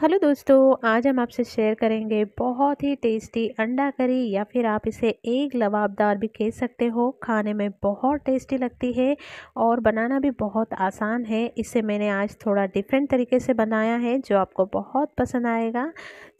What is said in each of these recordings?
hello दोस्तों आज हम आपसे शेयर करेंगे बहुत ही टेस्टी अंडा करी या फिर आप इसे एक लवाबदार भी कह सकते हो खाने में बहुत टेस्टी लगती है और बनाना भी बहुत आसान है इसे मैंने आज थोड़ा डिफरेंट तरीके से बनाया है जो आपको बहुत पसंद आएगा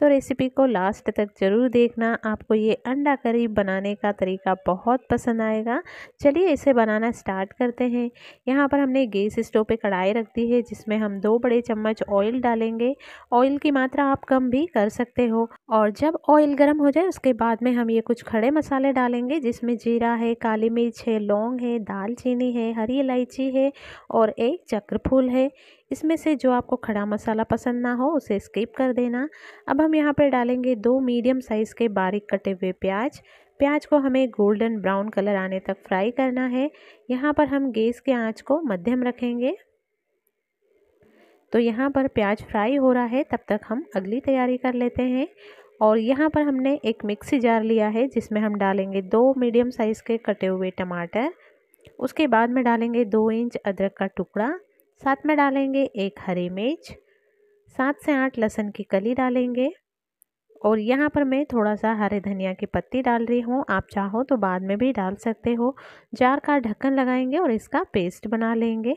तो रेसिपी को लास्ट तक ज़रूर देखना आपको ये अंडा करी बनाने का तरीका बहुत पसंद आएगा चलिए इसे बनाना स्टार्ट करते हैं यहाँ पर हमने गैस स्टोव पर कढ़ाई रख दी है जिसमें हम दो बड़े चम्मच ऑयल डालेंगे और ऑयल की मात्रा आप कम भी कर सकते हो और जब ऑयल गर्म हो जाए उसके बाद में हम ये कुछ खड़े मसाले डालेंगे जिसमें जीरा है काली मिर्च है लौंग है दालचीनी है हरी इलायची है और एक चक्रफूल है इसमें से जो आपको खड़ा मसाला पसंद ना हो उसे स्किप कर देना अब हम यहाँ पर डालेंगे दो मीडियम साइज़ के बारीक कटे हुए प्याज प्याज को हमें गोल्डन ब्राउन कलर आने तक फ्राई करना है यहाँ पर हम गैस के आंच को मध्यम रखेंगे तो यहाँ पर प्याज फ्राई हो रहा है तब तक हम अगली तैयारी कर लेते हैं और यहाँ पर हमने एक मिक्सी जार लिया है जिसमें हम डालेंगे दो मीडियम साइज़ के कटे हुए टमाटर उसके बाद में डालेंगे दो इंच अदरक का टुकड़ा साथ में डालेंगे एक हरी मिर्च सात से आठ लहसुन की कली डालेंगे और यहाँ पर मैं थोड़ा सा हरे धनिया की पत्ती डाल रही हूँ आप चाहो तो बाद में भी डाल सकते हो जार का ढक्कन लगाएंगे और इसका पेस्ट बना लेंगे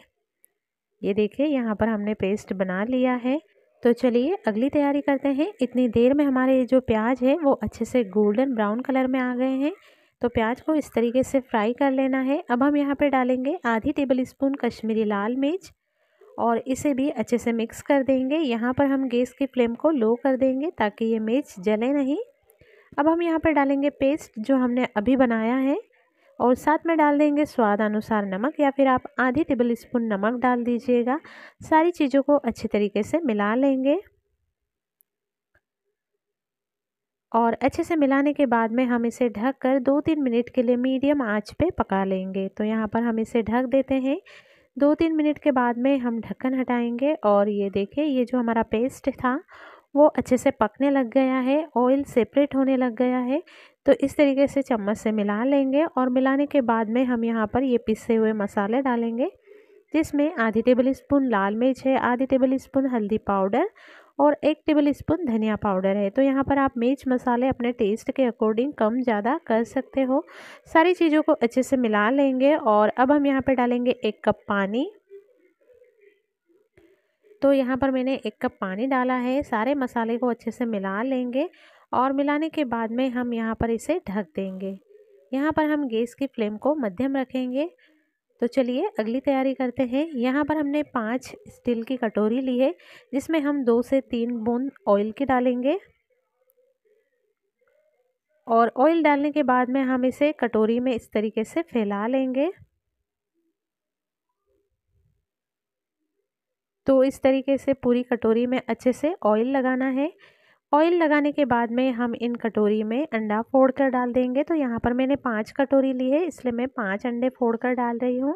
ये देखिए यहाँ पर हमने पेस्ट बना लिया है तो चलिए अगली तैयारी करते हैं इतनी देर में हमारे जो प्याज है वो अच्छे से गोल्डन ब्राउन कलर में आ गए हैं तो प्याज को इस तरीके से फ्राई कर लेना है अब हम यहाँ पर डालेंगे आधी टेबल स्पून कश्मीरी लाल मिर्च और इसे भी अच्छे से मिक्स कर देंगे यहाँ पर हम गैस की फ्लेम को लो कर देंगे ताकि ये मिर्च जले नहीं अब हम यहाँ पर डालेंगे पेस्ट जो हमने अभी बनाया है और साथ में डाल देंगे स्वाद अनुसार नमक या फिर आप आधी टेबल स्पून नमक डाल दीजिएगा सारी चीज़ों को अच्छे तरीके से मिला लेंगे और अच्छे से मिलाने के बाद में हम इसे ढक कर दो तीन मिनट के लिए मीडियम आंच पे पका लेंगे तो यहाँ पर हम इसे ढक देते हैं दो तीन मिनट के बाद में हम ढक्कन हटाएंगे और ये देखें ये जो हमारा पेस्ट था वो अच्छे से पकने लग गया है ऑयल सेपरेट होने लग गया है तो इस तरीके से चम्मच से मिला लेंगे और मिलाने के बाद में हम यहाँ पर ये पिसे हुए मसाले डालेंगे जिसमें आधी टेबल स्पून लाल मिर्च है आधी टेबल स्पून हल्दी पाउडर और एक टेबल स्पून धनिया पाउडर है तो यहाँ पर आप मिर्च मसाले अपने टेस्ट के अकॉर्डिंग कम ज़्यादा कर सकते हो सारी चीज़ों को अच्छे से मिला लेंगे और अब हम यहाँ पर डालेंगे एक कप पानी तो यहाँ पर मैंने एक कप पानी डाला है सारे मसाले को अच्छे से मिला लेंगे और मिलाने के बाद में हम यहाँ पर इसे ढक देंगे यहाँ पर हम गैस की फ्लेम को मध्यम रखेंगे तो चलिए अगली तैयारी करते हैं यहाँ पर हमने पाँच स्टील की कटोरी ली है जिसमें हम दो से तीन बूंद ऑयल की डालेंगे और ऑयल डालने के बाद में हम इसे कटोरी में इस तरीके से फैला लेंगे तो इस तरीके से पूरी कटोरी में अच्छे से ऑयल लगाना है ऑयल लगाने के बाद में हम इन कटोरी में अंडा फोड़ कर डाल देंगे तो यहाँ पर मैंने पाँच कटोरी ली है इसलिए मैं पाँच अंडे फोड़ कर डाल रही हूँ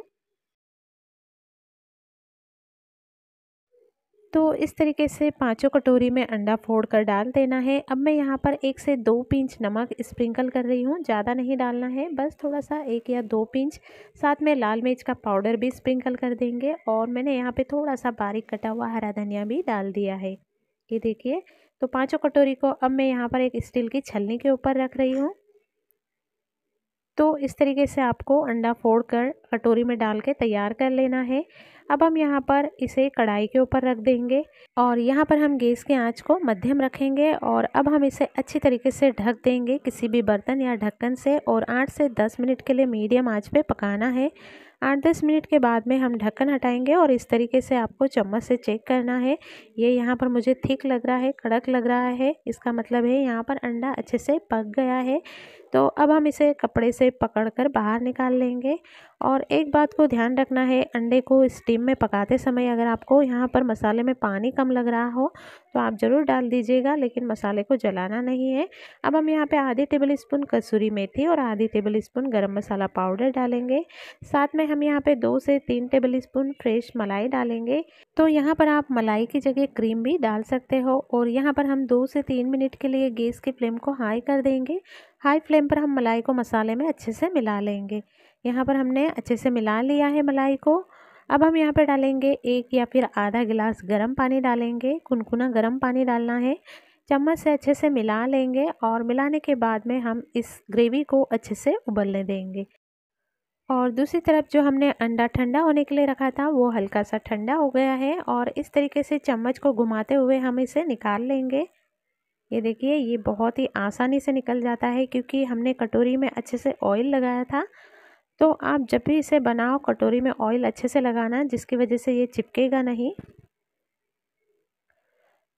तो इस तरीके से पांचों कटोरी में अंडा फोड़ कर डाल देना है अब मैं यहाँ पर एक से दो पिंच नमक स्प्रिंकल कर रही हूँ ज़्यादा नहीं डालना है बस थोड़ा सा एक या दो पिंच साथ में लाल मिर्च का पाउडर भी स्प्रिंकल कर देंगे और मैंने यहाँ पे थोड़ा सा बारीक कटा हुआ हरा धनिया भी डाल दिया है ये देखिए तो पांचों कटोरी को अब मैं यहाँ पर एक स्टील की छलनी के ऊपर रख रही हूँ तो इस तरीके से आपको अंडा फोड़ कर कटोरी में डाल के तैयार कर लेना है अब हम यहाँ पर इसे कढ़ाई के ऊपर रख देंगे और यहाँ पर हम गैस के आंच को मध्यम रखेंगे और अब हम इसे अच्छी तरीके से ढक देंगे किसी भी बर्तन या ढक्कन से और आठ से दस मिनट के लिए मीडियम आंच पे पकाना है आठ दस मिनट के बाद में हम ढक्कन हटाएंगे और इस तरीके से आपको चम्मच से चेक करना है ये यहाँ पर मुझे थिक लग रहा है कड़क लग रहा है इसका मतलब है यहाँ पर अंडा अच्छे से पक गया है तो अब हम इसे कपड़े से पकड़कर बाहर निकाल लेंगे और एक बात को ध्यान रखना है अंडे को स्टीम में पकाते समय अगर आपको यहाँ पर मसाले में पानी कम लग रहा हो तो आप ज़रूर डाल दीजिएगा लेकिन मसाले को जलाना नहीं है अब हम यहाँ पे आधे टेबल स्पून कसूरी मेथी और आधी टेबल स्पून गर्म मसाला पाउडर डालेंगे साथ में हम यहाँ पे दो से तीन टेबल स्पून फ्रेश मलाई डालेंगे तो यहाँ पर आप मलाई की जगह क्रीम भी डाल सकते हो और यहाँ पर हम दो से तीन मिनट के लिए गैस की फ्लेम को हाई कर देंगे हाई फ्लेम पर हम मलाई को मसाले में अच्छे से मिला लेंगे यहाँ पर हमने अच्छे से मिला लिया है मलाई को अब हम यहाँ पर डालेंगे एक या फिर आधा गिलास गर्म पानी डालेंगे कुनकुना गर्म पानी डालना है चम्मच से अच्छे से मिला लेंगे और मिलाने के बाद में हम इस ग्रेवी को अच्छे से उबलने देंगे और दूसरी तरफ जो हमने अंडा ठंडा होने के लिए रखा था वो हल्का सा ठंडा हो गया है और इस तरीके से चम्मच को घुमाते हुए हम इसे निकाल लेंगे ये देखिए ये बहुत ही आसानी से निकल जाता है क्योंकि हमने कटोरी में अच्छे से ऑयल लगाया था तो आप जब भी इसे बनाओ कटोरी में ऑयल अच्छे से लगाना जिसकी वजह से ये चिपकेगा नहीं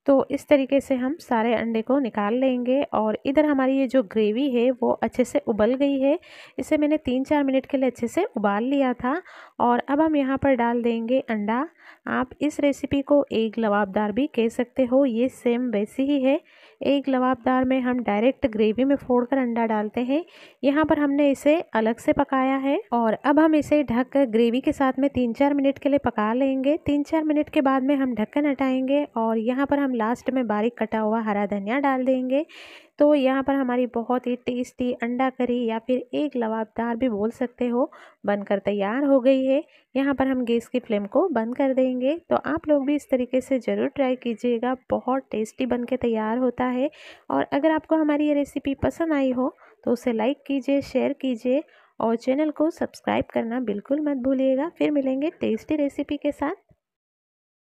तो इस तरीके से हम सारे अंडे को निकाल लेंगे और इधर हमारी ये जो ग्रेवी है वो अच्छे से उबल गई है इसे मैंने तीन चार मिनट के लिए अच्छे से उबाल लिया था और अब हम यहाँ पर डाल देंगे अंडा आप इस रेसिपी को एक लवाबदार भी कह सकते हो ये सेम वैसी ही है एक लवाबदार में हम डायरेक्ट ग्रेवी में फोड़कर अंडा डालते हैं यहाँ पर हमने इसे अलग से पकाया है और अब हम इसे ढक ग्रेवी के साथ में तीन चार मिनट के लिए पका लेंगे तीन चार मिनट के बाद में हम ढक्कन हटाएंगे और यहाँ पर हम हम लास्ट में बारीक कटा हुआ हरा धनिया डाल देंगे तो यहाँ पर हमारी बहुत ही टेस्टी अंडा करी या फिर एक लवाबदार भी बोल सकते हो बनकर तैयार हो गई है यहाँ पर हम गैस की फ्लेम को बंद कर देंगे तो आप लोग भी इस तरीके से ज़रूर ट्राई कीजिएगा बहुत टेस्टी बन के तैयार होता है और अगर आपको हमारी ये रेसिपी पसंद आई हो तो उसे लाइक कीजिए शेयर कीजिए और चैनल को सब्सक्राइब करना बिल्कुल मत भूलिएगा फिर मिलेंगे टेस्टी रेसिपी के साथ